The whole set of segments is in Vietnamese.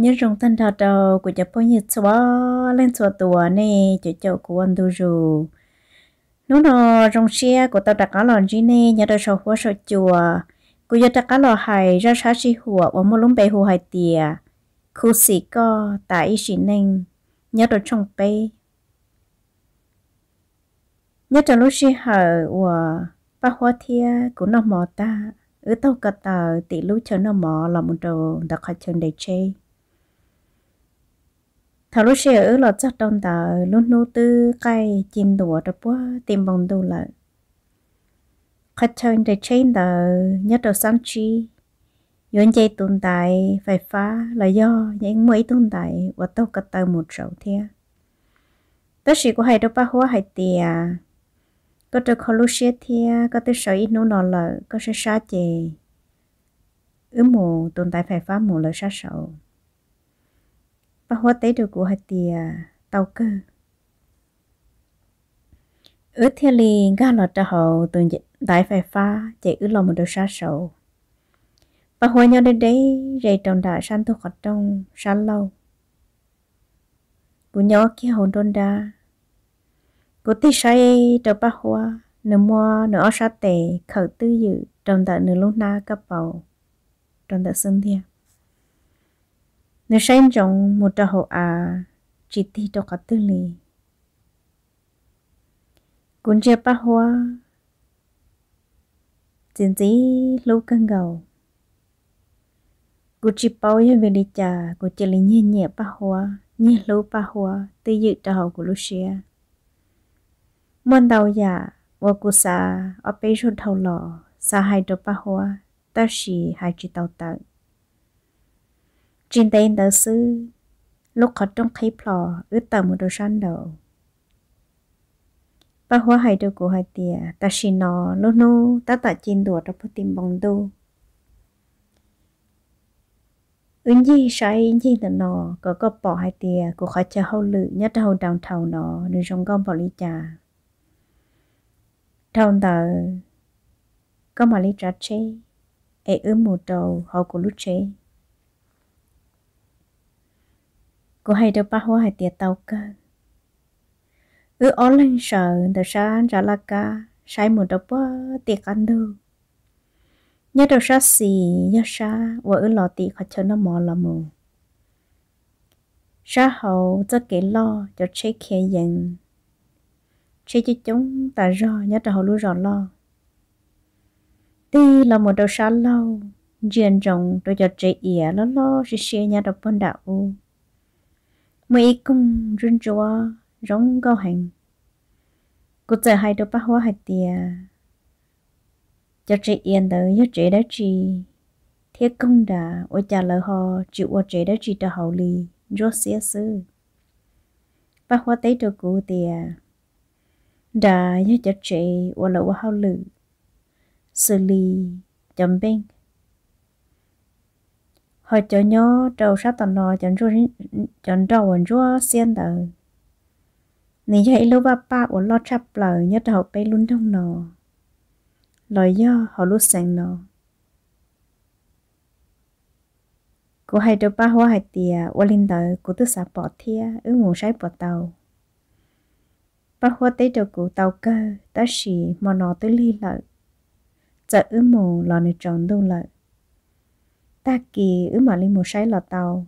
nhớ rồng thân thật đầu của chợ phố nhật xóa lên xóa tùa nè chợ chợ của anh tu rù nó nó rồng xe của tao đặt cá lòn gì nè nhớ đôi sầu hoa sầu chùa của giờ đặt cá lò hải ra sát si hùa và mua lúng bay hùa hải tìa khu sĩ co tại sĩ neng nhớ đôi trong bay nhớ đầu lúc si hở và ba hoa thia của nó mò ta ở tàu cà tàu tỷ lũ chờ nó mò là một đầu đặc khách chân đầy chơi thảo lúc xe ở lọt chắc đông tờ lúc nô tư cây chín đùa đập bó tìm bóng đù lợi khách thân để trên tờ nhất đầu sáng chi yon chay tồn tại phải phá là do những mấy tồn tại và tàu cắt tờ một sầu thea tất sĩ của hai đôi ba hoa hai tìa có được khó lúc xe thea có tới sở ít nô nọ lợi có sẽ xa chề ứ mù tồn tại phải phá mù lợi xa sầu và hoa tế đồ của hạt tìa tàu cơ ứ thiên li ga lọ trà hậu từ đại phải pha chạy ứ lòng một đồ xa sầu và hồi nhau đến đấy rầy trồng đã san thu khọt trong san lâu của nhau kia hồn đôn đa của tí sai trâu ba hoa nửa mua nửa sa tề khẩu tư dự trong tại nửa lúc na cấp bầu trong tại sân thiên nó sinh trong một đợt hộ à chỉ ti cho cả tư lì cũng chưa bắt hoa chính dĩ lâu cân gầu cũng chỉ bao nhiêu về đi chả cũng chỉ lấy nhẹ nhẹ bắt hoa nhẹ lâu bắt hoa tư dự cho họ của lúc xưa mòn đầu giả và cụ xa ở bên rôn thầu lò xa hai đôi bắt hoa ta chỉ hai chỉ tàu tặng trên tên tờ sư lúc khó trong khí plò ướt tờ một đồ săn đầu bà hóa hai đồ cổ hai tìa ta xin nó lô nô ta tạ trên đùa trong phát tìm bóng đô ứng gì sai ứng gì tận nó có có bỏ hai tìa của khai cho hậu lự nhất hậu đào thầu nó nên trong con bỏ lý trà thầu tờ có mà lý trà chê ấy ướm một đầu hậu của lúc chê cô hay đâu ba hoa hay tiệt tàu cơ ư ó lên sợ đờ sa ra la ca sai một đâu bơ tiệt ăn đâu nhớ đâu sa xì nhớ xa, và ư lo tị khó chờ nó mò là mù sa hậu cho kể lo cho chế kia dành chế cho chúng ta rõ nhớ đâu hậu lưu rồi lo tuy là một đầu sa lâu diện rộng tôi cho chế ỉa lo lo sẽ xe nhà đọc bên đạo mấy cung run chúa rong cao hành cụ giờ hai đứa bác hoa hạt tìa cho chị yên tới cho chị đó chị thiết công đã ôi trả lời họ chịu ôi chị đó chị đã hậu lì rốt xía sư bác hoa tới đồ cụ tìa đã cho chị ôi lỡ hậu lử xử lý chấm bên họ cho nhau trâu sát tần nó chẳng chua chọn trâu vẫn chua xiên tờ nên chạy lúc ba ba của lo chắp lờ nhất họ bay luôn trong nò, lời do họ lúc sáng nò. cô hay đâu ba hoa hay tìa qua linh tờ cô tức xả bỏ thia ứ ngủ sái bỏ tàu ba hoa tế cho cụ tàu cơ ta xì mà nó tới ly lợi giờ ứ mù lò này tròn đâu lợi ta kì ứ mà lên một sai lọt tàu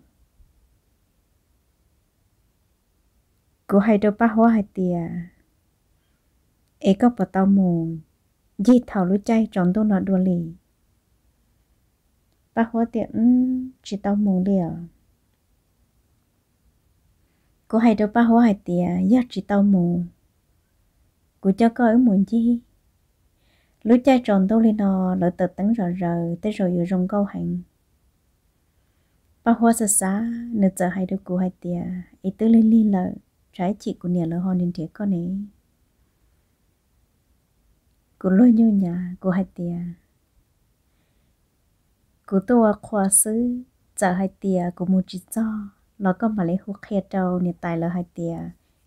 cô hai đôi ba hoa hai tìa ấy có bỏ tàu mù dì thảo lũ chay tròn đô nọ đùa lì ba hoa tiện chỉ tàu mù liền cô hai đôi ba hoa hai tìa giác chỉ tàu mù của cho coi muốn chi lũ chay tròn đô lì nọ lỡ tờ tấn rờ rờ tới rồi dùng câu hành bà hoa sa sa nửa giờ hai đứa cô hai tia ý tư lên li lợ trái chị của nhà lỡ hoa nên thế con ấy cô lo nhu nhà cô hai tia cô tôi khoa sư giờ hai tia cô mua chỉ cho nó có mà lấy hút khe trâu nè tài lỡ hai tia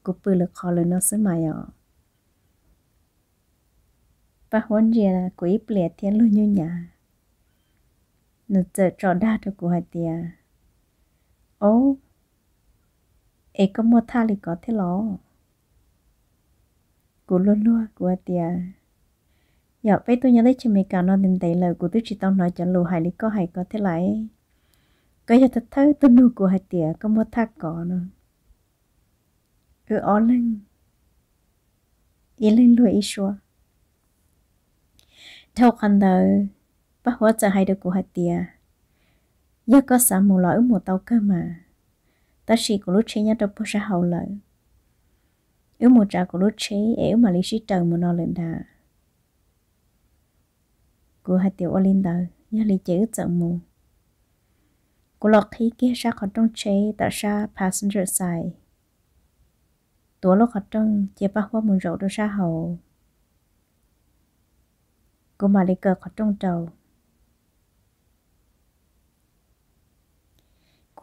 cô bự lực khó lỡ nó sớm mà nhỏ bà hôn gì là cô ấy lệ thiên lôi nhu nhà nửa giờ trò đa cho cô hai tia ô ê có mua tha thì có thế ló cú luôn luôn cú tia giờ dạ, bây tôi nhớ đấy chỉ mấy cả nó đến đấy là cú tôi chỉ tao nói cho lù hải lý có hải có thế lại cái giờ thật thơ tôi nuôi cú hải tia có mua tha có nó, ừ ó lên ý lên lùi ý xua thâu khăn đời bác hóa trả hai được cú hải tia giờ dạ có xã mù lõi mùa tàu cơ mà ta chỉ có lúc chế nhá đâu bao giờ hậu lợi yếu mùa trả của lúc chế yếu mà lý sĩ trời mùa nó lên đà của hai tiểu olin đời nhá lý chế chợ mù của lọt khí kia ra khỏi trong chế ta ra passenger side tua lúc khỏi trong chế bao hoa mùa rộ đâu ra hậu của mà lý cờ khỏi trong trầu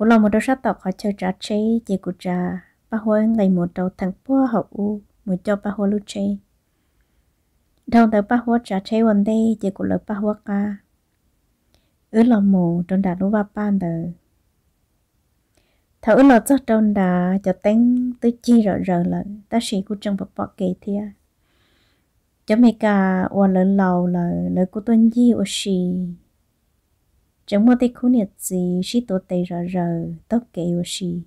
cú lo một đầu sát tộc họ chơi trả chế chế cụ trả ba hồi ngày một đầu thằng bố họ u một cho ba hồi lúc chế. đầu đầu ba hồi trả chế vấn đề chế cụ lợi ba hồi ca ứ lo mù trôn đà lúa ba ban đời thảo ứ lo cho trong đà cho tính tới chi rồi rồi lận ta sĩ của trong bọc bọc kỳ thia cho mấy cả ua lỡ lầu lỡ lời của tuân di ua sĩ chúng mua tay khu nhiệt gì chỉ tổ tay rờ rờ tóc kệ của chị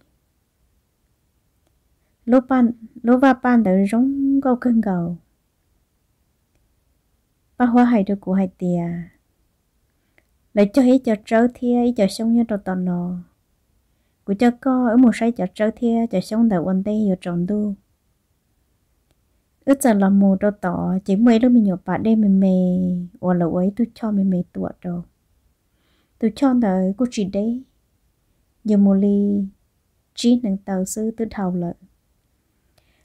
lô bàn lô va bàn đỡ rong gâu cân gầu ba hoa hải được của hải tìa lại cho hết cho trâu thia ý cho sông như trâu tòn nò của cho co ở một sai cho trâu thia cho sông đầu quần tây vô trọng đu ước giờ là mù trâu tỏ chỉ mấy lúc mình nhổ bà đêm mình mề hoặc là ấy tôi cho mình mề tuột rồi tôi cho nợ của chị đấy giờ mù li chỉ nâng tàu sư tư đầu lợi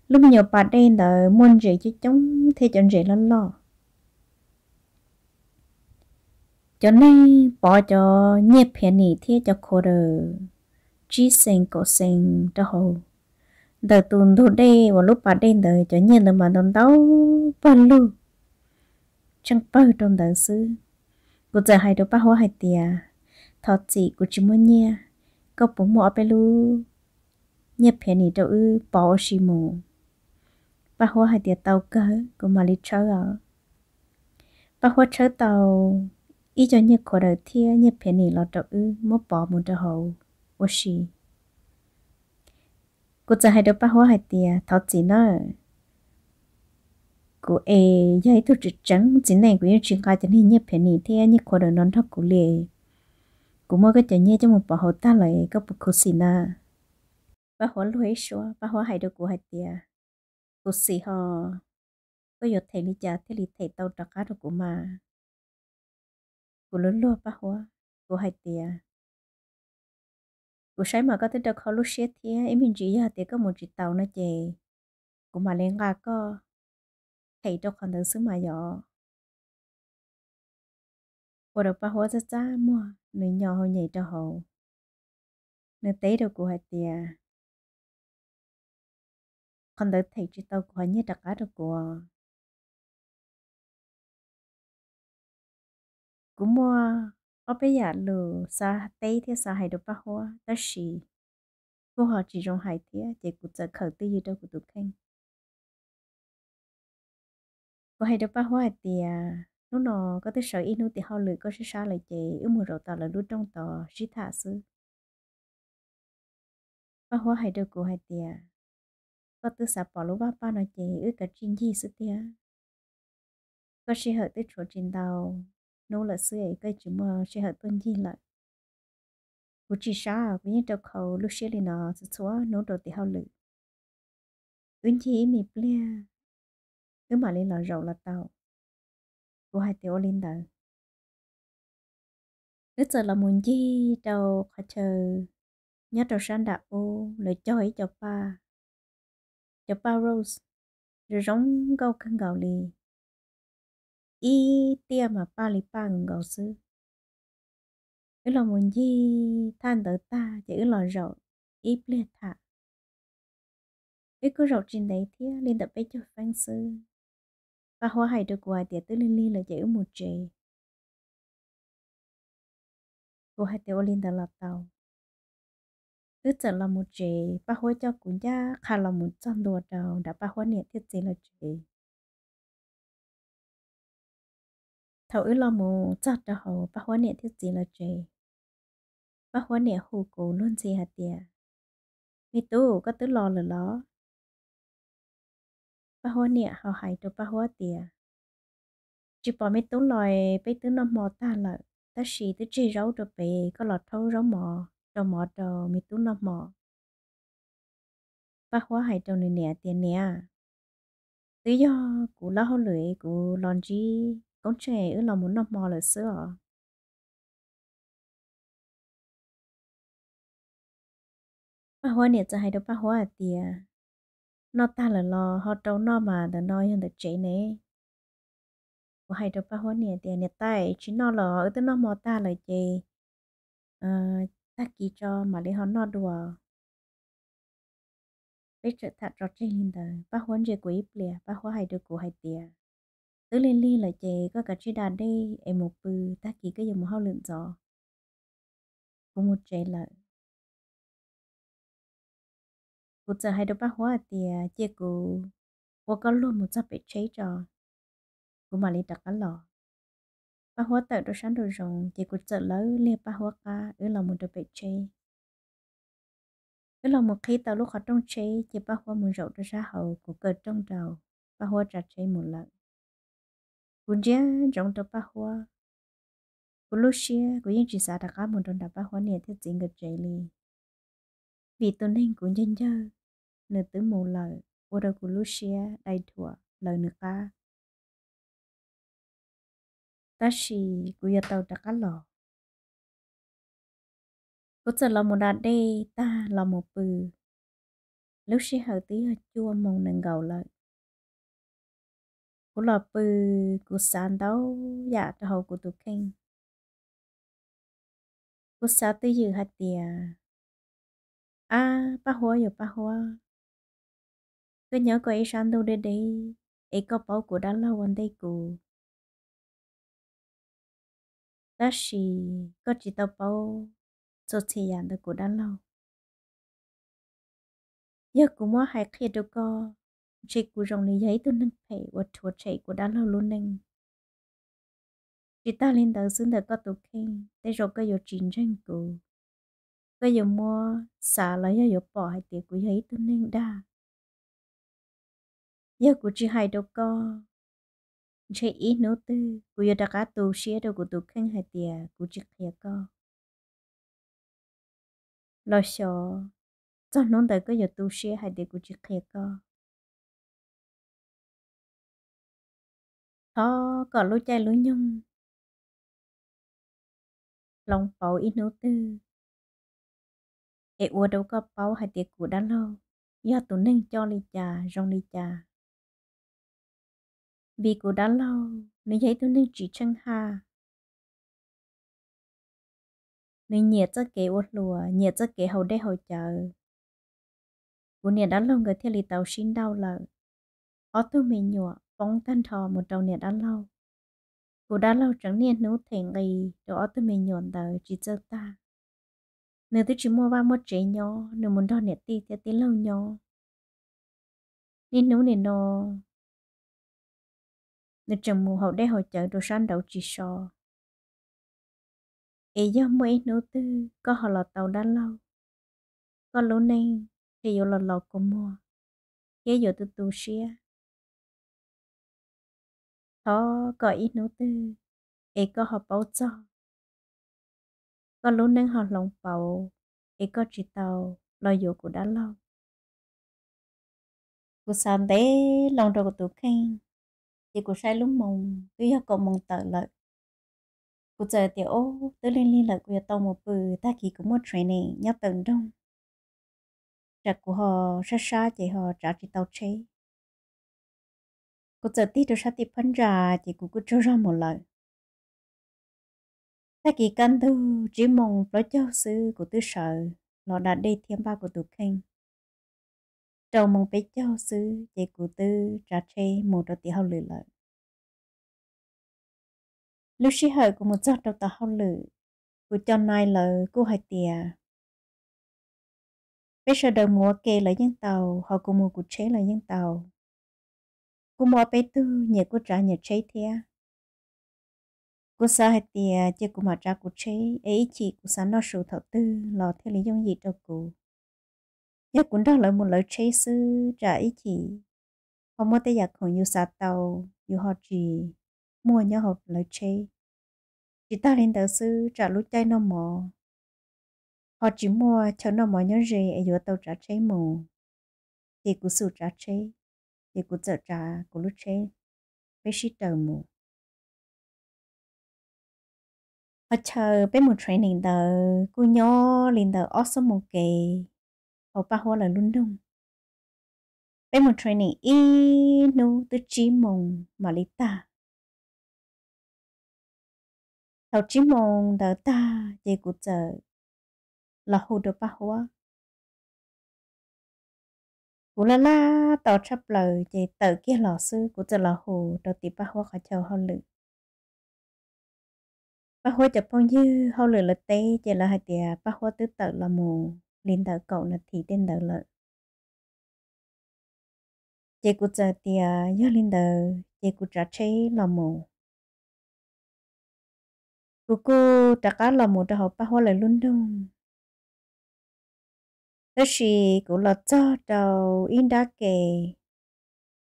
lúc nhiều bà đây nợ muốn rể cho chống thế chọn rể lo lo cho nên bỏ cho nhẹ phiền nỉ thế cho khổ đời chỉ sinh cổ sinh cho hồ đợt tuần thu đê và lúc bà đây đời cho nhiên là mà đón đau bà lưu chẳng bao trong đời xưa กูจะให้ดูป้าหัวให้เตียทอจีกูจิมเนี่ยก็ผมหมอไปลูเนี่ยเพนี่ตัวอือปอชิโมป้าหัวให้เตียเตาก็กูมาลิเชอร์ป้าหัวเชอเตาอีจอนเนี่ยขอเดเทียเนี่ยเพนี่เราตัวอือมอปอมุนตัวหูวชีกูจะให้ดูป้าหัวให้เตียทอจีเนอร์ cô ê giải thu chỉ trắng chỉ này của những chuyện cái thì nên nhập hiện này thế như qua đời non thóc của lệ cụ mua cái chuyện như trong một bảo hộ ta lại có một cụ xì na bà hóa lối xóa bà hóa hai đứa cụ hai tia cụ xì họ có giờ thầy đi chả thì thầy tao trắc cá được cụ mà cụ lớn luôn bà hóa cụ hai tia cụ sai mà có tới đâu khó lúc xếp thế em mình chỉ giờ thì có một chỉ tàu nó chè cụ mà lên ra có thầy đâu còn được xứ mà nhỏ bộ đồ hoa ra cha mua nữ nhỏ hồi nhảy cho hậu nữ tế đồ của hai tìa còn được thầy chỉ tao như đặc cá đồ của cú mua ở bây lù sa tế thì sa hai đồ ba đó xì cô họ hai tía chỉ cụ trợ khởi tư gì đâu của tụi khanh có hay đâu bác hoa thì à, lúc nào có tới sợ ít nữa thì họ lười có sẽ sao lại chị ước mơ rồi tao là lúc trong tò sĩ thả sư bác hoa hay đâu cô hay thì có tư sạp bỏ lúc bác ba nói chị ước cả chuyện gì sư tia có sẽ hợp tới chỗ trên đầu nô là sư ấy cái chúng mà sẽ hợp tuân gì lại của chỉ sao, cũng như đầu khẩu lúc sẽ lên nó sẽ xóa nô đồ thì họ lười ứng chỉ mì plea cứ mà lên là rầu là tàu của hai tiểu lên đời cứ giờ là muốn gì đâu khó chờ nhớ đầu sáng đã ô lời cho ấy cho pa, cho pa rose rồi giống câu khăn gạo lì y tia mà pa lì pa ngừng gạo sư cứ là muốn gì than tới ta chỉ cứ là rầu y ple thả cứ cứ rầu trên đấy thì lên tập bay cho phan sư và hoa hải được quà tiệt tư linh linh là dễ một chế cô hai tiểu linh đã là tàu tức giờ là một chế ba hoa cho cũng ra khá là một trăm đồ đầu đã ba hoa niệm thiết chế là chế thầu ý là một chặt đồ hậu, ba hoa niệm thiết chế là chế ba hoa niệm hồ cổ luôn gì hạt tiệt mi tu có tứ lo là lo ปะหัวเนี่ยเขาหายตัวปะหัวเตียจีปอไม่ตุ้นลอยไปตื้นน้ำมอตาละตาสีตื้จีเราตัวไปก็หลอดเท่าเราหมอตัวหมอตัวไม่ตุ้นน้ำมอปะหัวหายตัวเนี่ยเตียเนี่ยตื้อยอกูเล่าเลยกูลอนจีก้นเชยเออเราหมุนน้ำมอเลยเสื้อ ba hoa nè cho hai đứa ba hoa à tia nó ta là lo họ trâu nó mà đã nói hơn được chế này, của hai trâu ba hoa nè tiền nè tay chỉ nó lo ở ừ, tới nó mò ta là chế à, ờ, ta kỳ cho mà lấy họ nó đùa bây giờ thật rõ trên hình đời ba hoa chế của ít lìa ba hoa hai được của hai tiền tứ lên ly là chế có cả chế đàn đây, em một bư ta kỳ cái dùng một hao lượng gió cũng một chế lợi cụ giờ hai đứa bác hóa thì à, chị cụ cô có luôn một giấc bị cháy cho, cụ mà lấy đặt cái lò bác hóa tạo đồ sáng đồ rồng chị cụ chờ lỡ lia bác hóa ca ở là một đứa bị cháy ở là một khi tàu lúc họ trong cháy chị bác hóa muốn rậu đồ ra hậu của cờ trong đầu bác hóa trả cháy một lần cụ giá rộng đồ bác hóa cụ lúc xưa cụ yên chỉ xả đặt cả một đồ đạp bác hóa nè thiết chính cái cháy liền vì tôi nên cũng nhân dân nửa tứ mù lờ lời Lucia đầy thủa lời nửa ca Tashi kuya tàu đã cá lò Cô chờ lò một đà đê ta lò một bừ Lúc xí hở tí hở chua mong nâng gầu lời Cô lò bừ cô sàn đâu dạ cho hầu của tụ kinh Cô xa tư dự hạt tìa À, bà hoa dù bà hoa cứ nhớ có ấy sang đâu đây đây ấy có bảo của đã lâu anh đây cụ đó chỉ có chỉ tao bảo cho chị yàn được của đã lâu giờ cũng mua hai kia đâu có chị cụ rồng này giấy tôi nâng phải và chuột chạy của đã lâu luôn nâng chị ta lên tàu xứng được có tụ kinh, để rồi có dù trình tranh cụ có dù mua xả lấy dù bỏ hai tiền của giấy tôi nâng đa giờ của chị hai đâu có chị ít nô tư của giờ đã cá tù xía đâu của tù khăn hai tiền của chị kia có lo sợ cho nón đời có giờ tù xía hai tiền của chị kia có thó có lối chai lối nhung lòng bầu ít nô tư ê ua đâu có bầu hai tiền của đã lâu giờ tụ nên cho ly trà rong ly trà vì cô đã lâu nên thấy tôi nên chỉ chân ha nên nhẹ cho kế ốt lùa nhẹ cho kế hầu đây hầu chờ cô nhẹ đã lâu người theo lì tàu xin đau lợ ó tôi mình nhọ phóng thân thò một đầu nhẹ đã lâu cô đã lâu chẳng nên nấu thể gì, đồ ó tôi mình nhọn đời chỉ cho ta nếu tôi chỉ mua ba mua trẻ nhỏ nếu muốn đo nhẹ ti thì tí lâu nhỏ nên nấu nên nó nếu chẳng mù hậu để hỗ trợ đồ sản đậu chỉ sò ý do ít nô tư có họ lọt tàu đã lâu có lâu nay thì dù lọt lò của mùa dễ dụ từ tù xia thó có ít nô tư ý có họ báo cho có lâu nay họ lòng bầu, ý có chỉ tàu lo dụ của đã lâu cuộc sống bé lòng đầu của tụ khen thì cô sai lúc mong tôi yêu cầu mong tự lợi cô chờ tiểu ô tôi lên liên lợi của tàu một bự ta kỳ cũng một chuyện này nhau tận đông trả của họ xa xa chỉ họ trả chỉ tàu chế cô chờ tí tôi sao tiếp phân ra chỉ của cứ cho ra một lời ta kỳ căn tư chỉ mong lo cho sư của tôi sợ lọ đã đi thêm ba của tôi kinh đầu mong bé cho sư chạy cụ tư trả chê một đầu tỷ hậu lử lợi lúc xí hợi của một giọt đầu tà hậu lử cụ cho nói lợ cụ hỏi tìa bé sợ đầu mùa kê lợi dân tàu họ cùng mùa cụ chế lợi dân tàu cụ mùa bé tư nhờ cụ trả nhờ chế thia cụ sợ hạt tìa chứ cụ mà trả cụ chế ấy chỉ cụ sợ nó sụ thọ tư lò theo lý do gì đâu cụ ya cũng đó là một lời chơi sư trả ý chỉ họ mua tay giặc còn yêu sa tàu yêu họ chỉ mua nhau học lời chơi chỉ ta lên tàu sư trả lúc chay nó mò họ chỉ mua cho nó mò nhớ gì ở giữa tàu trả chơi mù thì cũng sụt trả chơi thì cũng sợ trả cũng lúc chơi với sĩ tàu mù họ chờ bên một training tờ cô nhỏ lên tờ awesome một kỳ hầu ba hoa là luôn đông bên một training y nu tư chi mong mà lý ta thầu chi mong đỡ ta dây cụ chờ là hồ đồ ba hoa cụ la la tàu chấp lời dây tờ kia lò sư cụ chờ là hồ đồ tì ba hoa khỏi chờ hơn lửa, ba hoa chập phong như hậu lửa là tê chỉ là hai tia ba hoa tứ tự là mù lên đỡ cậu là thì tên đỡ lợi. chị cụ giờ thì à do lên đỡ chị cụ trả chế là mù cụ cụ trả cá lò mù cho họ ba hoa lại luôn đông. đó là cụ lò cho đầu in đá kề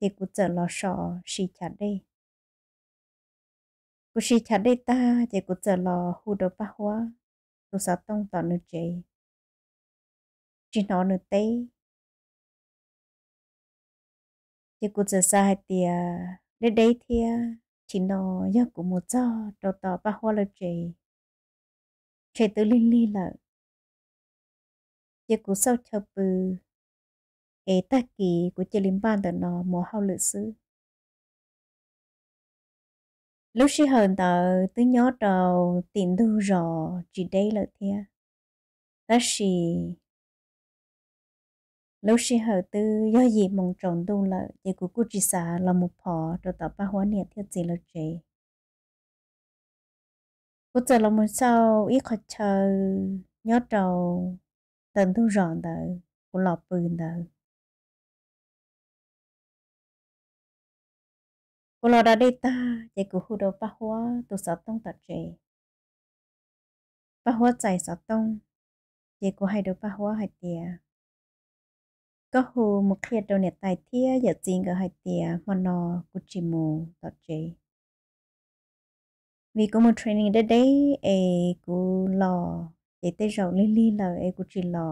chị cụ giờ lò sọ xì chả đây cụ xì chả đây ta chị cụ giờ lò hù đồ ba hoa tụ sao tông tỏ nữa chị À, à, chỉ nó nữa tê chỉ cũng giờ sai thì đến đây thì chỉ nó giờ cũng một giờ đầu tỏ ba hoa là chị chị tự liên ly là chỉ cũng sau chờ bự ế ta kỳ của chị liên ban tờ nó mò hao lự sư lúc xí hờn tờ tứ nhó đầu tiền đu rò chỉ đây là thia ta xì lúc xí hở tư do gì mong tròn đâu là để của cô chỉ xả là một phò đồ tạo ba hóa niệm theo gì là chế cô giờ là một sau ít khó chờ nhớ trầu tần thu rọn đời của lọp bừng đời cô lo đã đây ta để của hồ đồ ba hóa tụ sáu tông tạo chế ba hóa chạy sáu tông để của hai đồ ba hóa hai tiền ก็หูมุเครียดโดเนตไตเทียอย่าจริงก็ให้เตียมอนอกุจิโมต่อเจ vì có một training đấy đấy ấy cô lò để tới rầu li li là ấy cô chỉ lò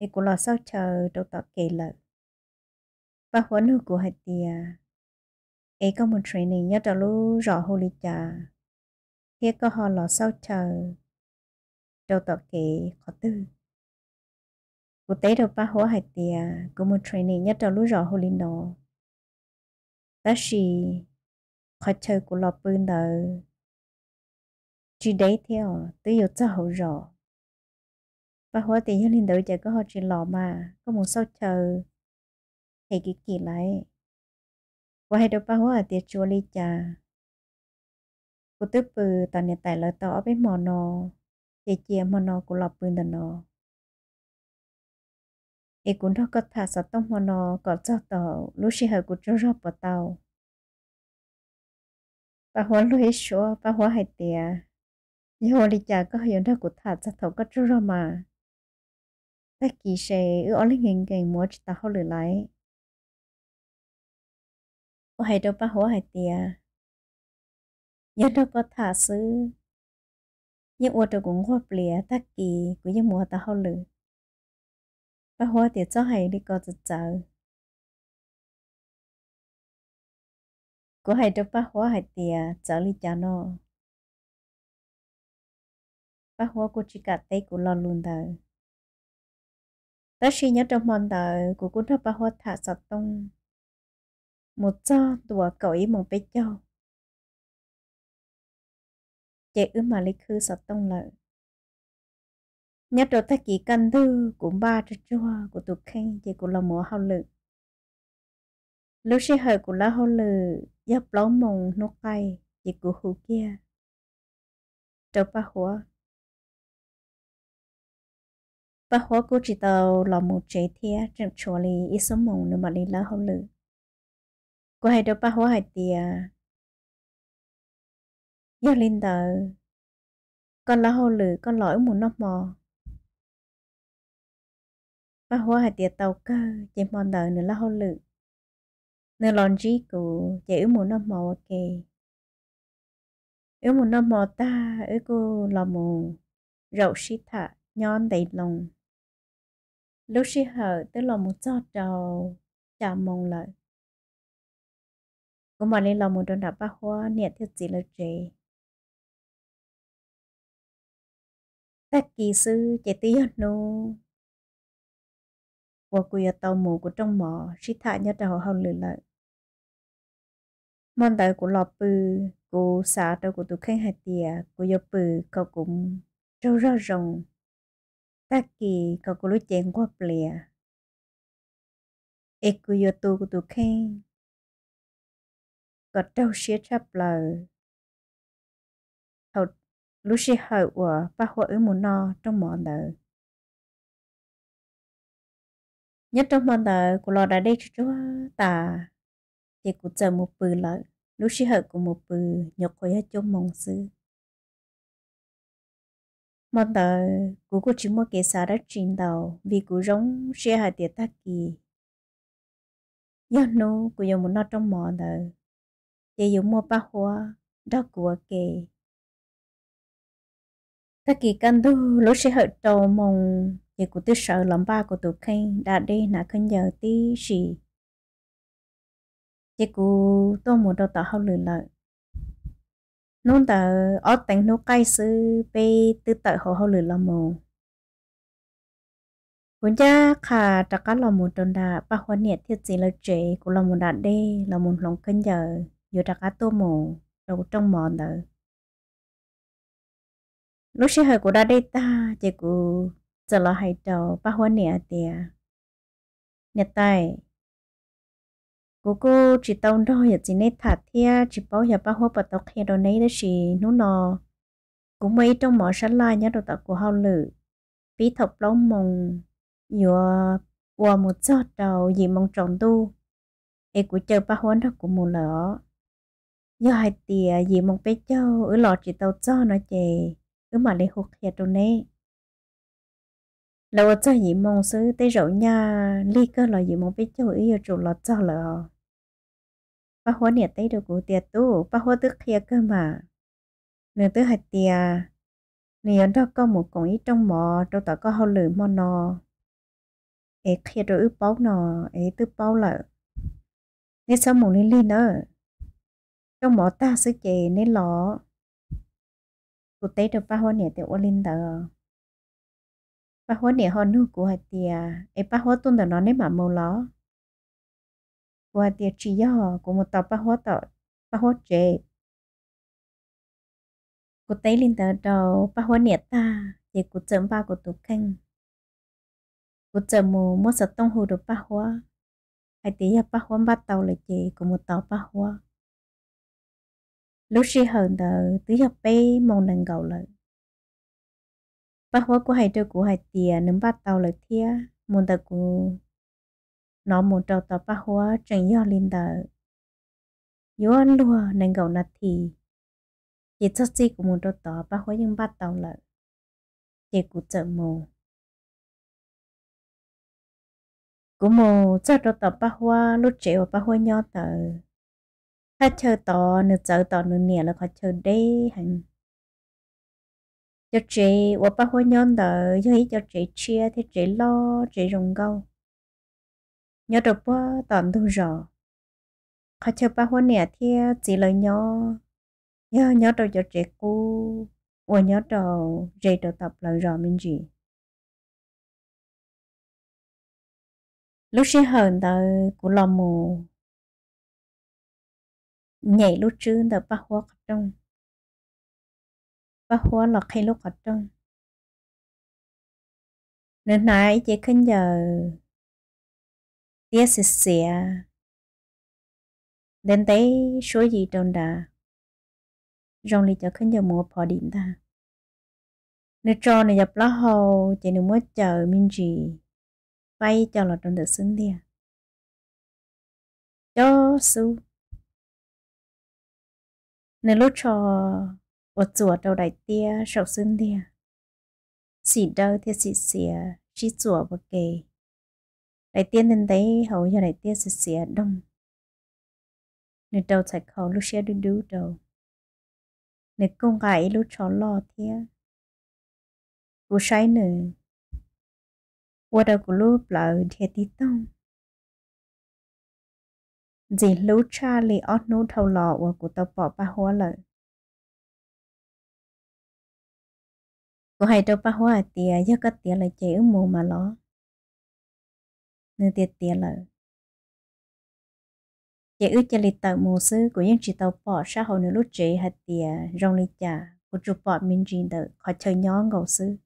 ấy cô lò sao chờ đâu tọt kể lợ và huấn hữu của hạt tia ấy có một training nhớ trả lú rõ hồ lý trà thế có họ lò sao chờ đâu tọt kể khó tư cô tế được ba hóa hạt tiề có một training nhất trong lúc rõ hồ linh đồ ta chỉ khó chơi của lọ bươn đó chỉ đấy theo tới giờ cho hồ rõ ba hóa tiền nhất linh đồ chỉ có hồ chỉ lọ mà có một sao chờ thì kỳ kỳ lại qua hai đầu ba hóa tiề chua ly trà cô tức bự tao nhà tài lỡ tỏ với mò nò chị chia mò nò của lọ bươn đó e cũng nó có thả sợ tông hoa nó có cho tàu lúc xí hơi cũng cho rập vào tàu bà hoa lúc ấy số bà hoa hay tìa như hồi đi chả có hiểu nó cũng thả sợ tàu có cho rập mà ta kỳ sẽ ở ở lên hình cảnh múa chỉ tao lười lại có hay đâu bà hoa hay tìa nhớ đâu có thả sư nhưng ô tô cũng hoa plea ta kỳ cũng như ta tao lười hoa hoa hoa hay đi nó, chỉ cả Tất đầu，但是 nhớ trong mòn đầu của cũng thấp bao hoa thả sọt tông, một cho đùa cậu ý mong bé châu, chạy ư mà lấy khư sọt tông lợi nhất cho ta kỳ căn thư của ba cho của tụi khen chỉ của lòng mùa hao lự lúc xe hơi của lá hao lự giáp ló mồng nô cây chỉ của hồ kia trâu ba hủa ba hủa của chỉ tàu lòng mù chế thia trong chùa lì ít số mồng nữa mà lì lá hao lự của hai đứa ba hủa hai tia giáp linh tàu con lá hao lự con lõi mù nóc mò mà hoa hạt tiệt tàu cơ chỉ mòn đời nửa là hô lự nữa lòn gì cụ chỉ ứ muốn năm màu kì ứ muốn năm màu ta ứ cô là mù rậu xí thả nhon đầy lòng lúc xí hở tức là một cho đầu chả mong lợi cũng mà lên là một đơn đạp ba hoa nhẹ thiết chỉ là trẻ các kỳ sư trẻ tí hạt nô và quỳ tàu mù của trong mỏ sĩ thạ nhớ đầu hơn lửa lợi món tài của lọp bư của xã đầu của tụ khen hải tìa của dọc bư cậu cũng trâu rau rồng ta kỳ cậu của lối chèn qua plea e của dọc tù của tụ khen có trâu xía chắp lời hậu lúc xí hậu của ba hoa ở mù no trong mỏ đời nhất trong mòn tờ của lò đã đây chú ta thì cụ chờ một bự lợ lúc xí hợp của một bự nhọc khỏi hết chôm mong sư mòn tờ của cụ chỉ mua kẻ xa đất trình đầu vì cụ rống xí hợp tiệt tác kỳ do nô của dòng một nó trong mòn tờ thì dùng mua ba hoa đó của kề ta kỳ căn tu lúc xí hợp trầu mong giờ cụ tôi sợ lòng ba của tụi kinh đã đi nà khanh giờ tí gì giờ cụ tôi muốn đồ tỏ hậu lửa lợi nôn tờ ở tánh nô cây sư bê tư tợ hồ hậu lửa lòng mù cụ cha khả trả cá lòng mù tròn đà bà hoa nhiệt thiết gì là chế của lòng mù đã đi lòng mù lòng khanh giờ giờ trả cá tô mù đầu trong mòn đợi lúc xe hơi của đã đi ta chị của giờ là hai đầu ba hoa nè tè nè tay cô cô chỉ tao đó giờ chỉ nên thả thia chỉ bảo giờ ba hoa bắt tao khi đồ này là gì, nó nọ cũng mấy trong mỏ sắn lai nhá đồ tao của hao lử bí thọc lông mông vừa qua một giọt đầu gì mong tròn tu ai cũng chơi ba hoa đó cũng mua lỡ giờ hai tìa gì mong bé châu ở lọ chỉ tao cho nó chè cứ mà lấy hụt hè đồ này là cho gì mong sứ tới rượu nha ly cơ là gì mong biết chỗ yêu chủ là cho là ba hoa nhiệt tới được của tiệt tu ba hoa tức kia cơ mà nửa tới hạt tiệt nửa đó có một con ý trong mò đâu ta có hao lử mò nò ế kia rồi ư bao nò ế tư bao lợ nên sao một ly ly nữa trong mò ta sẽ chè nên lọ cụ tế được ba hoa nhiệt tiệt ô linh tờ ba hố nẻ hòn nước của hạt tiề e ba hố tuần đó nó ném mà màu ló của hạt tiề chỉ do của một tàu ba hố tàu ba hố trẻ của tây linh tờ đầu ba hố nẻ ta thì của chấm ba của tụ khanh của chấm mù mô sập tông hồ được ba hố hạt tiề ba hố ba tàu là chị của một tàu ba hố lúc xí hờn tờ tứ hợp bê mong nâng gầu lợi bác hoa của hai đứa của hai tìa nấm bắt tàu lại thia muốn ta của nó một trâu tàu bác hoa chẳng do linh tờ yếu ăn lùa nên gầu nát thì chỉ chắc chỉ của một trâu tàu bác hoa nhưng bắt tàu lại chỉ của chợ mồ của mồ chắc trâu tàu bác hoa lúc trẻ bác hoa nho tờ ถ้าเธอต่อเนื้อเจอต่อเนื้อเนี่ยแล้วเขาเธอได้หัน cho chị và ba hoa nhân đỡ cho ý cho chị chia thì chị lo chị rồng câu nhớ được quá tận thu rõ khó chờ ba hoa nè thì chị lời nhớ nhớ nhớ được cho chị cô và nhớ được chị được tập lời rõ mình gì lúc sinh hờn đợi của lòng mù nhảy lúc trước đợi ba hoa trong bahua lọt khi lúc ở trong nên nãy chỉ khinh giờ tiếc xì xìa à. đến tới số gì trong đà rong lì cho khinh giờ mua bỏ điện ta nên cho này dập lá hồ chỉ nên mua chờ minh gì vay cho là trong đời sinh đi cho su nên lúc cho 我做到来爹手心里，洗到爹洗洗，洗做不给，来爹能得好要来爹洗洗动，你到才考路些嘟嘟到，你公爱路吵闹天，不晒你，我到古路不老天地动。dì lú cha li ót nú thâu lò của cụ tàu bỏ ba hóa lợi có hai trâu phá hoa tìa giấc có tìa là chế mù mà lo nên tìa tìa là chế ước chế lịch tạo mù sư của những chị tàu bỏ xã hội nữa lúc chế hạt tìa rong lịch trà của chụp bỏ mình trình đợi khỏi chơi nhó ngầu sư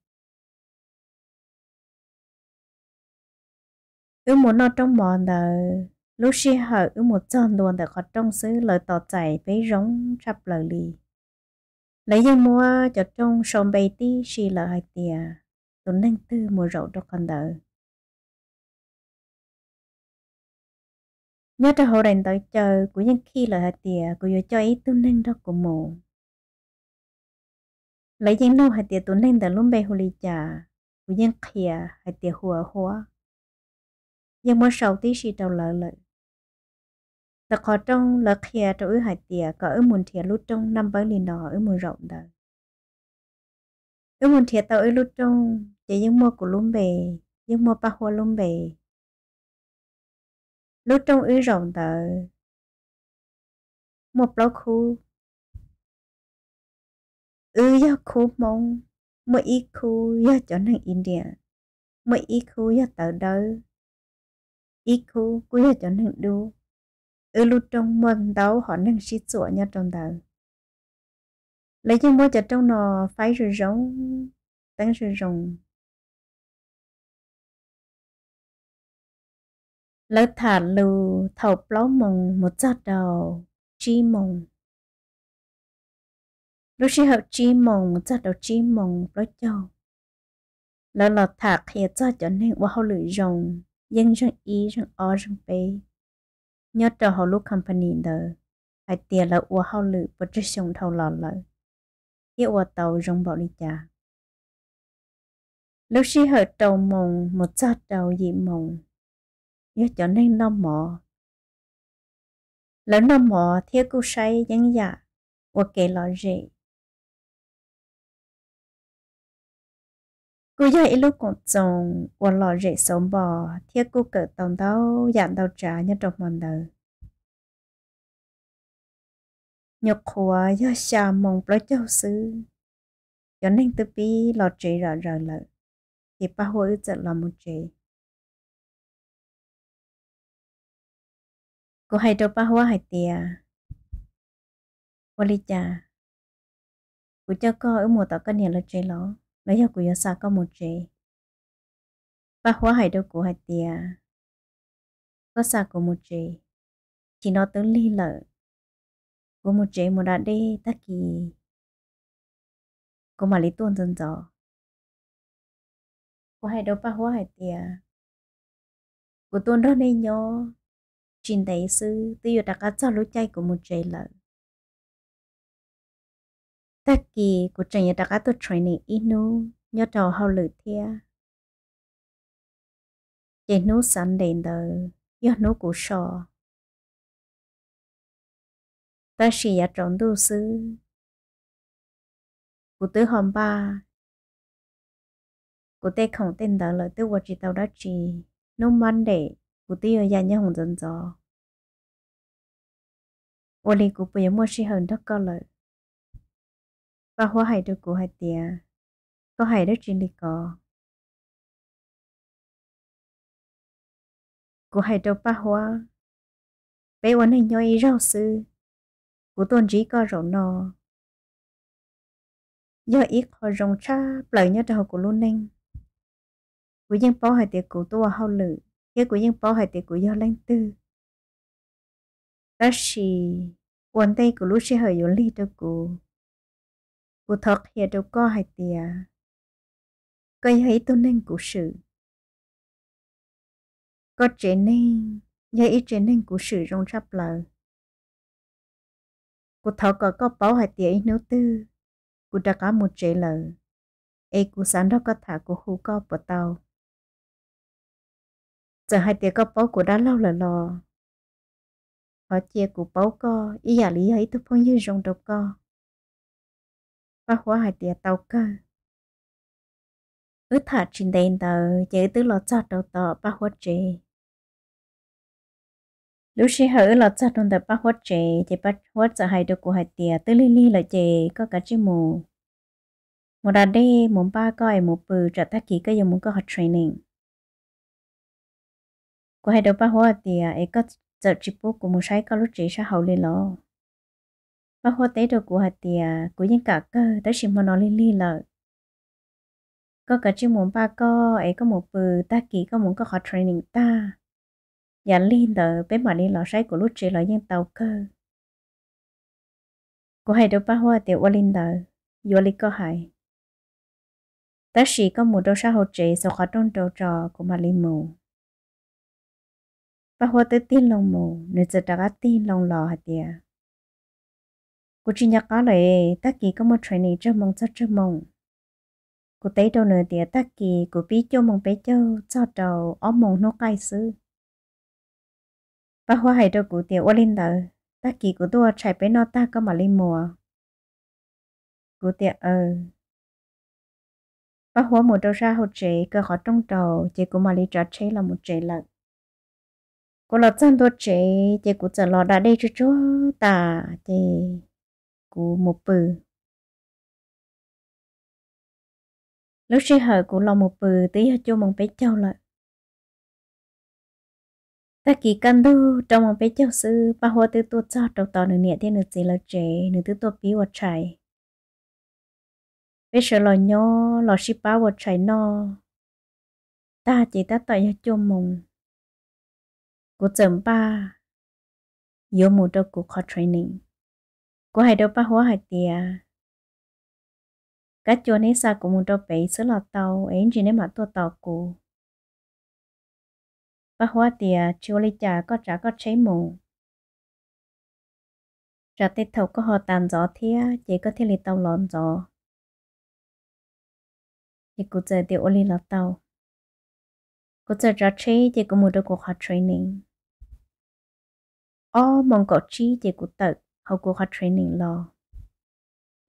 ước muốn nó trong mòn đời lúc xí hở ước một tròn luôn để khỏi trong xứ lời tỏ chảy với rống chập lời lì lấy dân mua cho trong sông bay tí xì là hai tìa tuần năng tư mua rậu cho con đỡ nhớ cho hậu đành tới chờ của những khi là hai tìa của vô cho ý tuần năng đó của mù lấy dân lâu hai tìa tuần năng đã luôn bay hồ lì trà của những khi hai tìa hùa hùa dân mua sầu tí xì đầu lợi lợi là khó trong là khía trong ư hải tìa có ư muốn thìa lúc trong năm bấy liền đó ư muốn rộng đó ư muốn thìa tàu ư lúc trong chỉ những mua của lũng bề những mua ba hoa lũng bề lúc trong ư rộng đó một lâu khu ư do khu mong một ít khu do chỗ năng India một ít khu do tờ đâu ít khu cũng do chỗ năng đu ở lúc trong môn đấu họ nâng xí chỗ nhau trong đầu lấy những mối chặt trong nò phải rồi giống tấn rồi rồng lỡ thả lù thầu pló mông một giọt đầu chi mông lúc xí hợp chi mông một giọt đầu chi mông pló châu lỡ lọt thả khía giọt cho nên qua hậu lưỡi rồng dân rừng ý rừng o rừng bê nhớ trở hồ lúc company đó ai tiền là ua hao lự và trích sống thâu lò lợ yêu ua tàu rong bỏ đi chà lúc xí hở trầu mồng một cha trầu dị mồng nhớ cho nên nó mò lớn nó mò thiếu cú say dân dạ ua kể lò rệ cô giờ ít lúc cũng trồng quần lò rễ sống bò thiết cô cỡ tông tao dặn tao trả nhớ trong mòn đời nhục khóa do xa mong bó châu sư cho nên từ bi lò trễ rõ rõ lợ thì ba hồi giật lò một trễ cô hay đâu ba hoa hay tìa cô lý cha, cô cho cô ở mùa tỏ con nhà lò trễ lò lấy hiệu của sa có một chế ba hóa hải đâu của hai tia có sa của một chế chỉ nó tới ly lợ của một chế một đã đi ta kỳ có mà lý tuôn dần dò có hai đâu ba hóa hải tia của tuôn đó nên nhớ trình đại sư tiêu đặc cá cho lối chạy của một chế lợ ta kỳ của trời nhà đặc á tôi trời này inu nhớ trò hậu lử thia để nu sẵn đến tờ do nu của sò ta chỉ ya tròn đồ sư của tới hôm ba của tê không tên tờ lời tới vật chỉ tàu đó chỉ nấu măn để của tiêu ya nhớ hồng dân dò Ôi lì của bây giờ mua sĩ hơn đó có lời và hoa hải được của hải tìa có hải đất trên đi cò, của hải đầu ba hoa bé quán này nhoi rau sư của tôn trí có rau nò do ít họ rồng cha lời nhớ đầu của luôn ninh của dân bao hải tiệc của tôi hao lử kia của dân bao hải tiệc của do lanh tư đó chỉ quần tay của lúc sẽ hơi yếu ly được của Vụ thật hệ đâu có hai tìa. Cây hãy tôn nên cụ sự. Có trẻ nên, dạy ít trẻ nên cụ sự rong rắp lờ. Cụ thật có có báo hai tìa ít nếu tư. Cụ đã có một trẻ lờ. Ê cụ sáng đó có thả cụ hú có bỏ tàu. Giờ hai tìa có báo cụ đã lâu lờ lò họ chia của báo co ý giả lý ấy tôi phong như rong độc co và hóa hải tiệt tàu cơ ước thả trên đèn tờ chữ tứ lọ chọt đầu tờ ba hóa chế lúc xí hở lọ chọt đầu tờ ba hóa chế chế ba hóa chợ hải đồ của hải tiệt tứ li li là chế có cả chữ mù một đà đê một ba coi một bự trở tác kỳ cái giờ muốn có học training của hai đồ ba hóa tiệt ấy có chợ chỉ bố của một sai có lúc chỉ sẽ hậu lên lo mà hồ tế đồ của hạt thì à, của những cả cơ tới chỉ mà nó li li lợ, có cả chiếc muốn ba có ấy có một bự ta kỳ có muốn có họ training ta dàn dạ, li tờ bé mà đi lò say của lúc chơi, là những tàu cơ của hai đồ ba hoa tiểu ô linh tờ vô li có hai ta chỉ có một đôi sao hồ chế sau khó trong đồ trò của mà li mù ba hoa tới tin lòng mù nên giờ ta tin lòng lò hạt tiền cô chỉ nhắc cái này ta kỳ có một chuyện này cho mong cho cho mong cô thấy đâu nữa thì ta kỳ cô biết cho mong bé cho cho đầu ôm mong nó cay xứ bà hoa hay đâu cô thì ô lên đầu ta kỳ cô tôi chạy bé nó ta có mà lên mùa cô thì ờ bà hoa một đâu ra hậu chế cơ khó trong đầu chỉ cô mà lấy trả chế là một chế lận cô lọt chân tôi chế chỉ cô chờ lọt đã đây cho chúa ta thì của một bờ, Lúc xe hợi của lòng một bờ tí hờ cho mong bé châu lại. Ta kỳ căn đô trong mong bé châu sư bà hoa tư tuột cho trong tòa nửa nhẹ thiên nửa gì là trẻ nửa tư tuột bí hoa trải. Bé sợ lò nhó lò xí bá hoa trải no. Ta chỉ ta tòa hờ cho mong. Của chồng ba. Yêu mù đâu của khó training. À? của hai đôi ba Hoa hai tia cá chua nấy xa cũng muốn đôi bảy sữa lọt tàu ấy chỉ nấy mà tua tàu cụ ba Hoa tia à, chua lấy trà có trà có cháy mù trà tê thầu có họ tàn gió thia chỉ có thể lì tàu lòn gió chỉ cụ giờ tiêu ô lì lọt tàu cụ giờ trà cháy chỉ có một đôi cuộc họ training ô mong cậu chi chỉ cụ tật hậu cô khó training lo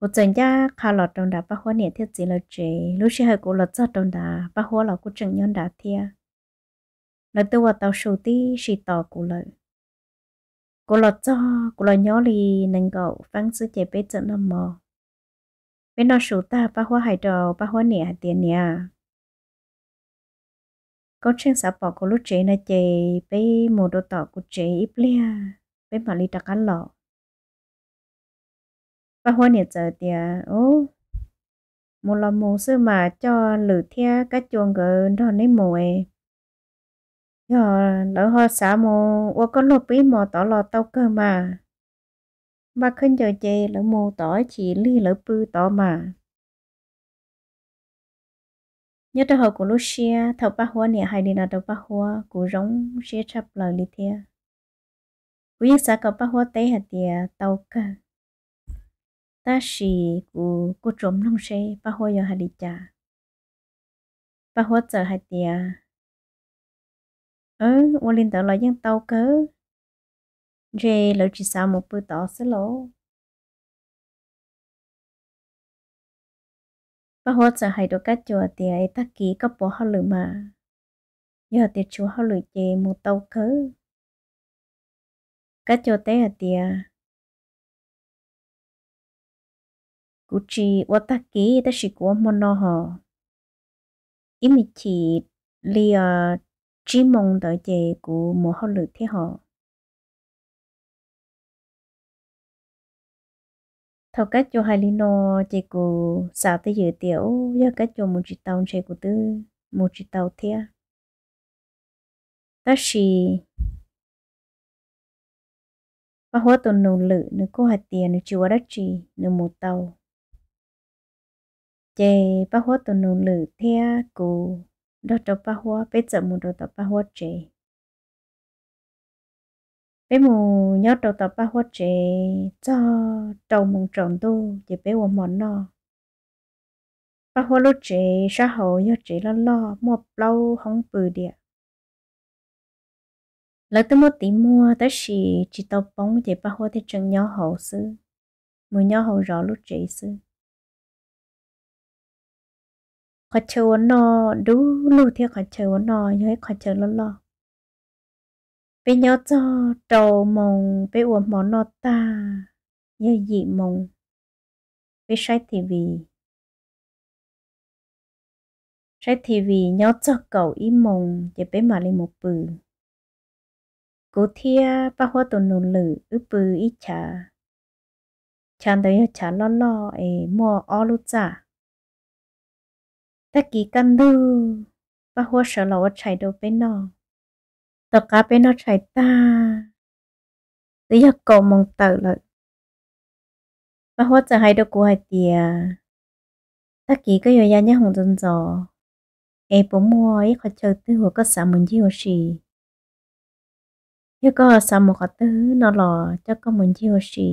bộ trận ya khá lọt trong đá ba hoa nhẹ thiết chỉ là chế lúc xưa hậu cô lọt ra trong đá ba hoa lọt cô trận nhân đá thia là tôi vào tàu sầu tí xí tỏ cô lợi cô lọt cho cô lọt nhỏ lì nâng cậu phán sư chế bế trận năm mò bên nó sầu ta ba hoa hải trò ba hoa nhẹ tiền nhẹ có trên xã bỏ cô lúc chế này chế bế một đồ tỏ cô chế ít lia bế mà lì đặc ăn lọ và hoa nhiệt giờ thì ô một là mù sư mà cho lử thia các chuồng gờ đó nên mù ấy giờ lỡ hoa xả mù ô có lột bí mò tỏ lò tàu cơ mà mà khinh giờ chê lỡ mù tỏ chỉ ly lỡ bư tỏ mà nhớ tới hồi của lúc xia thầu ba hoa nè hay đi nào đâu ba hoa của rong xia chập lời đi thia của những xã cậu ba hoa tây hạt tìa tàu cơ ta xì của cô trộm nông xe ba hô giờ hà đi chả ba hô giờ hà tìa ớ ô linh tao là dân tàu cớ rê lỡ chỉ sao một bữa tỏ xứ lỗ ba hô giờ hay đồ cá chùa tìa ấy ta ký có bỏ hao lửa mà giờ tìa chúa hao lửa chê một tàu cơ, cá chùa té hà tìa cú chi wa ta kí ta chỉ của môn nó họ im mi chỉ li à chỉ mong đợi chế của mùa hậu lử thi họ thầu cách cho hai lino chế của sao tới dự tiểu do cách cho một chỉ tàu chế của tư một chỉ tàu thế ta chỉ và hóa tuần nụ lự nữ cô hạt tiền nữ chùa đất chi nữ một tàu chế ba hoa tụ nô lử thea cô đó cho ba hoa bé chợ mù đồ tập ba hoa chế bé mù nhớ đồ tập ba hoa chế cho đầu mùng tròn tu chế bé hoa mòn nọ ba hoa lúc chế xã hội nhớ chế lo lo mua lâu không bự địa lấy tới một tí mua tới xì chỉ tao bóng chế ba hoa thì chân nhau hậu sư mùi nhau hậu rõ lúc chế sư khó chờ nó đủ lù theo khó chờ nó nhớ khó chờ lo lo bé nhớ cho trầu mong bé uống món nó ta nhớ gì mong bé sai tivi sai tivi nhớ cho cậu ý mong để bé mà lên bự cố thia ba hoa tuần lử ư bự ý chả chàng đấy chả lo lo ấy mua o chả ตะกี้กันดูปะหัวเสฉลวใช้ดไปนอตะกาไปนอใช้ตาหรืออยากกมองเตอเลยปะหัวจะให้ดูกูให้เตียตะกี้ก็อยู่ยันยังหงจนจอ เอปมัวยีขอเจอตื้อหัวก็สามมืนยี่หัวชียก็สามหัวตื้อนอหล่อเจ้าก็มืนยี่หัวชี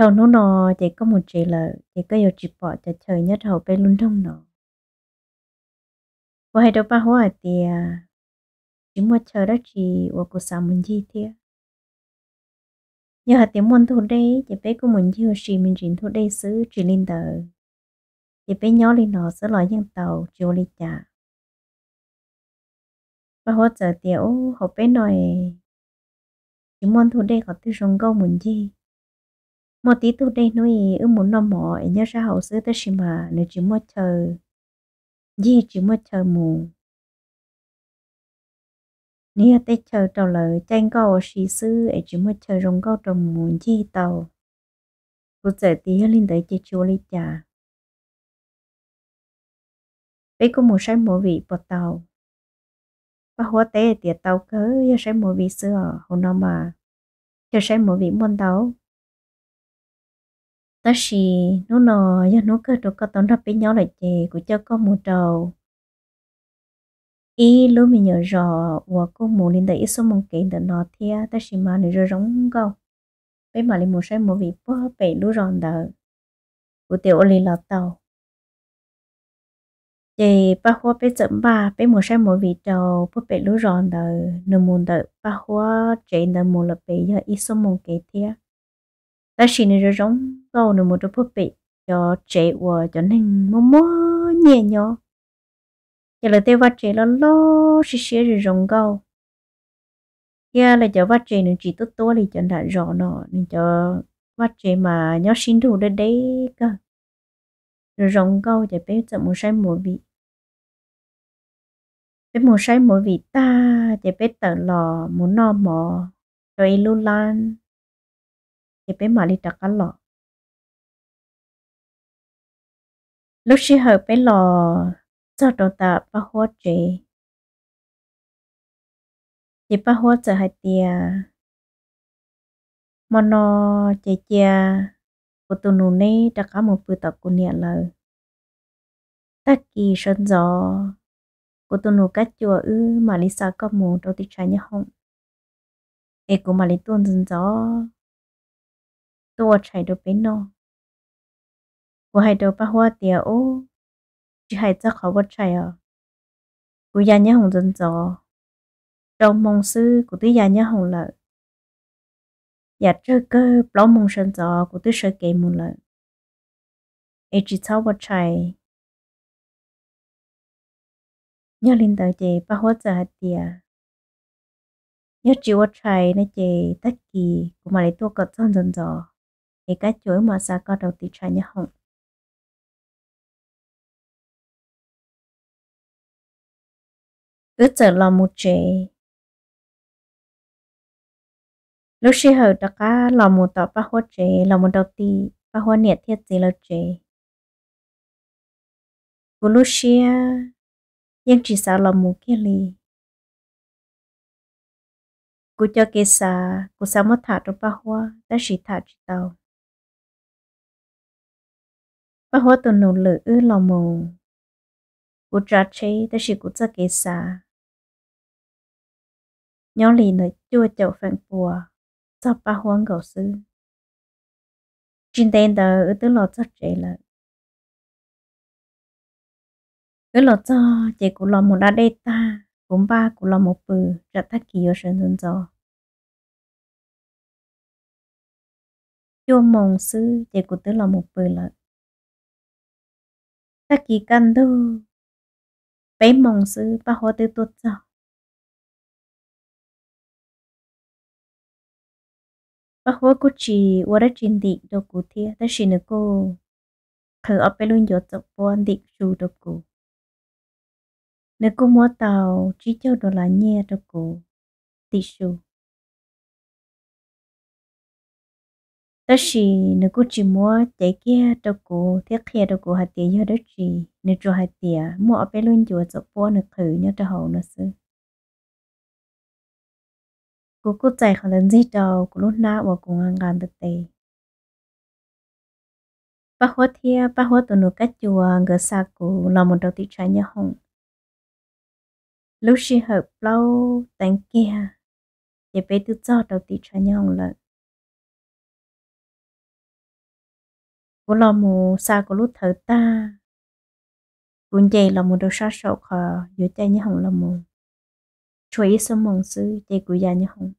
thầu nó nọ chỉ có một chỉ là chỉ có nhiều chỉ bỏ cho trời nhất hầu bên luôn thông nọ có hai đâu ba hoa thì chỉ mua chờ đó chỉ của cuộc sống mình gì thế nhờ hạt tiếng môn thu đây chỉ bé của mình chưa chỉ mình chỉ thu đây xứ chỉ lên tờ chỉ bé nhỏ lên nọ sẽ loại những tàu chiều lên trả và hoa trợ tiểu học bé nói chỉ môn thu đây có tư rong câu mình gì một tí tu đây nuôi ư muốn nó mỏ nhớ ra hậu sữa tới xí mà nếu chỉ mua chờ gì chỉ mua chờ mù nếu tới chờ trầu lỡ tranh câu xí sư ấy chỉ mua chờ rong câu trầu mù gì tàu cụ giờ tí lên tới chỉ chua lý trà bé có một sai mùa vị bọt tàu và hóa tế tiệt tàu cớ yêu sai mùa vị xưa hậu nó mà cho sai mùa vị môn tàu ta xì nó nò do nó cơ đồ có tốn ra với nhau lại chè của cho có mùa trầu ý lúc mình nhớ rõ và cô mù lên đây ít số mong kể được nó thia ta xì mà này rồi rong câu bên mà lên một sai một vị bó bể lú ròn đỡ của tiểu ô lì lọt tàu chè ba hoa bé chậm ba bé mùa sai mùa vị trầu bó bể lú ròn đỡ nửa mùa đỡ ba hoa chè nửa mùa là bể do ít số mong kể thia là chỉ nên rồi giống câu nữa một chút phút bị cho trẻ và cho nên mồm mồm nhẹ nhó giờ là tiêu vắt trẻ là lo xí xí rồi rồng câu giờ là cho vắt trẻ nữa chỉ tốt tốt thì cho đã rõ nó nên cho vắt trẻ mà nhó xin thủ đến đấy cơ rồi rồng câu để bé chậm một sai mùa vị bé một sai mùa vị ta để bé tở lò muốn no mò rồi lu lan thì bé mà đi trả cá lúc xí hợp bé lọ, cho đồ ta ba hoa chế thì ba hoa cho hai tia mà nó chế chia của tụi nụ này trả cá một bữa tập của nhà lời ta kỳ sơn gió của tụi nụ cá chùa ư mà lý sao có mù đâu thì trái nhá không ê của mà lý tuôn dân gió ตัวใช้ดูเป็นนอกูให้ดูปะหัวเตียโอ้จะให้เจ้าเขาวัดใช่อ่ะกูยันยะหงจนจอจงมองซื้อกูตื้อยันยะหงเลยอยากเจอเกอปล้อมมงชนจอกูตื้อเชเกมุนเลยเอจิเจ้าวัดใช่ยอลินเตอเจปะหัวเจอเตียยอจิวัดใช่นะเจ ตะกี้กูมาเลยตัวกดซ่อนจนจอ thì cái chuỗi mà sa có đầu tiên trái nhá hồng cứ chờ lo một chế lúc xí hở đó cá lo một tỏ ba hoa chế là một đầu tiên ba hoa nhiệt thiết gì là chế cú lúc xí nhưng chỉ sao là một kia li cú cho kia sa cú sao mất thả trong ba hoa ta chỉ thả chỉ tàu bà hoa tụ nụ lửa ư lò mù cú trả chế ta chỉ cú cho kế xa nhau lì nơi chua chậu phản bùa cho ba hoang gầu sư trên tên tờ ư tứ lò cho chế lợi ư lò cho chế cú lò mù đã đê ta cũng ba cú lò mù bừ rạch thác kỳ ở sân dân cho, chua mồng sư chế cú tư lò mù bừ lợi ta kỳ căn đâu bé mong sư ba hồ tư tốt cho ba hồ cô chỉ qua đã trình định đồ cụ thia ta chỉ cô khờ ở bên luôn dột dọc bộ anh định dù đồ cụ nếu cô mua tàu chỉ cho đồ là nhẹ đồ cụ tị dù đó chỉ nó cũng chỉ mua để kia đâu cô thế kia đâu cô hạt tiền nhớ đó chỉ nó cho hạt tiền mua ở bên luôn chùa cho bố nó khử nhớ cho hậu nó xứ cô cũng chạy khỏi lần gì đâu cô lúc nào mà cũng ăn ngang được tay bác hốt thia bác hốt tụi nó cắt chùa ngỡ xa cô làm một đầu tí trái nhớ hồng lúc chị hợp lâu tánh kia để bé tự do đầu tí trái nhớ hồng lợn của lo mù xa của lúc thở ta cũng vậy là mù đôi sát sầu khờ giữa tay như hồng là mù chú ý số mong sư tay của già như hồng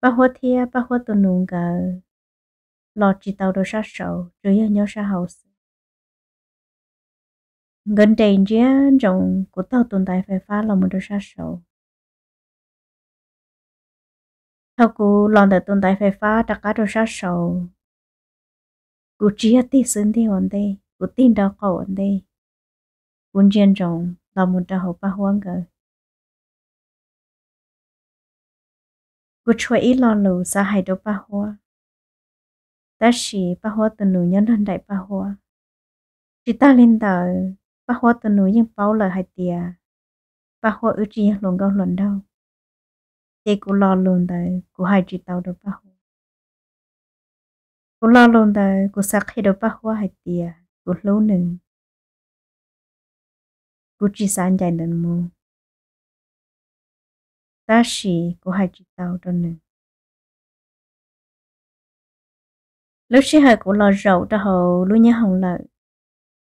ba hoa thia ba hoa tu nung gờ lo chỉ tàu đôi sát sầu rồi giờ nhớ sa hậu sư gần đây chia trong, của tàu tồn tại phải phá là mù đôi sát sầu thao cụ lòn tại tồn tại phải phá đặc cá đồ sát sầu กูเจียตีซึ่งที่วันเดกูตีนดอกก่อนเดกูเจียนจงเรามุนจะหัวปะหัวเกอกูช่วยอีหลอนหลูสหายดอกปะหัวแต่สีปะหัวตัวหนูยันทันได้ปะหัวจิตาลินเตอปะหัวตัวหนูยังเป้าเลยหายเตียปะหัวอือจีหลงก็หลนเดาเจกูรอลุนเตอกูหายจิตเตาดอกปะหัว cô กูลาลงแต่กูสักให้ดบ้าหัวให้เตียกูรู้หนึ่งกูจีสานใจหนึ่งมูตาชีกูให้จีเตาตัวหนึ่ง lúc xí hơi của lò rậu đã hậu lúc xưa cô đó lúc nhớ hồng lợi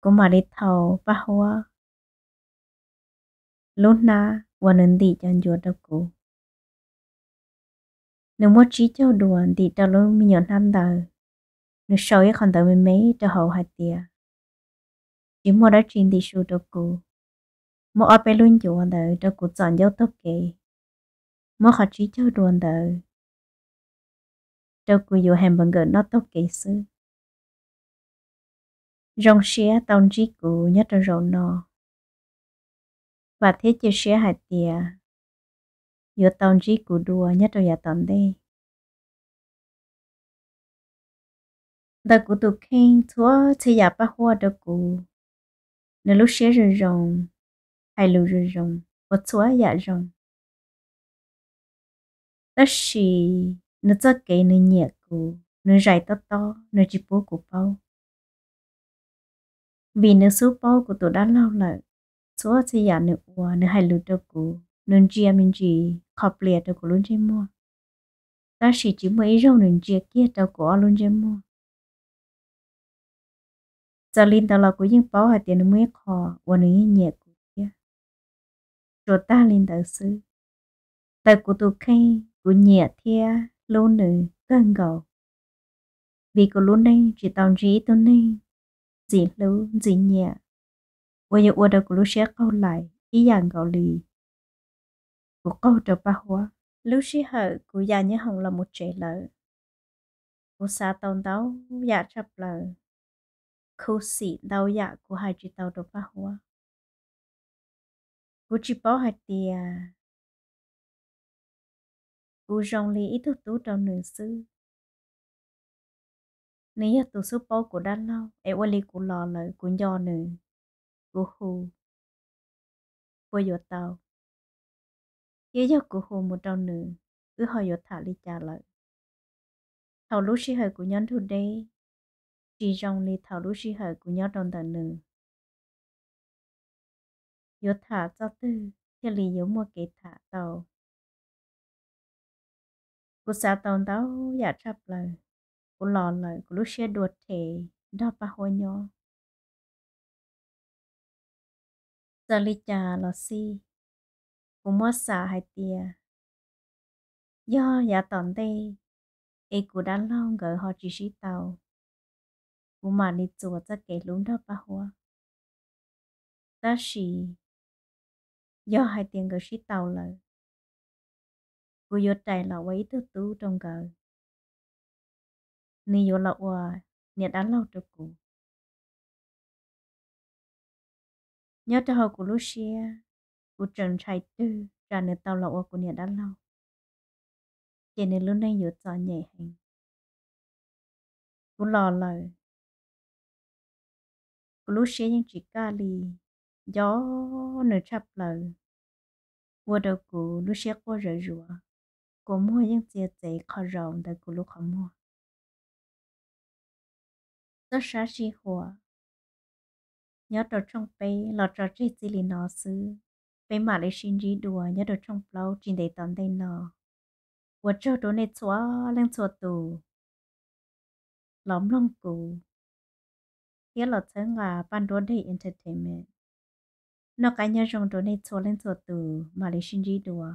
cô mà đi thầu ba hoa lúc na và nên đi cho anh đâu cụ nếu mua trí cho đùa thì ta luôn mình nhận năm đời nó sâu ấy còn tới mình mấy cho hậu hạt tìa chỉ mua đó chuyện đi sưu cho cô mua ở bên luôn chủ anh đợi cho cô chọn dấu tốt kì mua họ chỉ châu đồ anh đợi cho cô dù hèm bằng gỡ nó tốt kì sư rong xía tông trí cụ nhất là rộn nò và thế chia xía hạt tìa dù tông trí cụ đùa nhất là nhà tông đây ta cụ tụ khen thua thì giả ba hoa đó cụ nửa lúc xé rồi rồng hay lù rồi rồng và thua giả rồng ta xì nửa cho cái nửa nhẹ cụ nửa dài to to nửa chỉ bố cụ bao vì nửa số bao của tôi đã lâu lại số thì giả nửa ua nửa hay lù đó cụ nửa chia mình chỉ khọp liệt đó cụ luôn trên mua ta chỉ chỉ mấy rau nửa chia kia đó cụ luôn trên mua giờ linh tao là của bảo hạt tiền mới khó và nữ nhẹ của kia cho ta linh tao sư tại của tôi khay của nhẹ thia lâu nữ gần gầu vì của lúc này chỉ tao chỉ tôi này gì lâu gì nhẹ và giờ ở đâu của lúc sẽ câu lại ý dạng gầu lì của câu trở ba hóa lúc sĩ hở của già như hồng là một trẻ lợ của xa tông tàu già chập lợ khâu xỉ đau dạ của hai chị tàu đồ ba hoa của chị bảo hai tìa của rong lý ít thức tú trong nửa sư nếu như tụ số bao của đan lâu em quay lý của lò lời của do nửa của hù của dọ tàu chế cho của hù một trong nửa ư hỏi dọ thả lý trả lời thầu lúc sĩ hơi của nhân thu đây chỉ trong lì thảo lúc sĩ hở của nhau trong tầng nừng yếu thả cho tư theo lý yếu mua kế thả tàu cô xa tàu tàu giả chấp lời cô lò lời của lúc sĩ đuột thể đo bà hồi nhỏ giờ lì trà lò si cô mua xả hai tia do giả tòn tê ê cô đã lâu gửi họ chỉ sĩ tàu chùa kể bà ta hai tàu cô trong 我嘛你做这给龙的把火，但是要还点个是到了，我要带了我一头都中个，你有了我，你 đã lâu được cũ. Nhớ cho họ của Lucia, của Trần Trai Tư, ra nơi tao lậu của nhà đã lâu. Chị này lúc này dựa cho nhẹ hành. Của lò lời, lúc xe những chỉ ca lì gió nửa chập lời vừa đầu cụ lúc xe qua rửa rửa cụ mua những chia tế khó rộng đầy cụ lúc khó mua tất xa xì hùa nhớ đồ trong bê lọt trò chơi gì lì nó sư bê mà lấy xin rí đùa nhớ đồ trong lâu trên đầy tóm đầy nó vừa cho đồ này xóa lên xóa tù lóm lông cụ ya lo chớ ngà ban đón đi entertainment nó cái nhà rong đón đi cho lên cho từ Malaysia đi đùa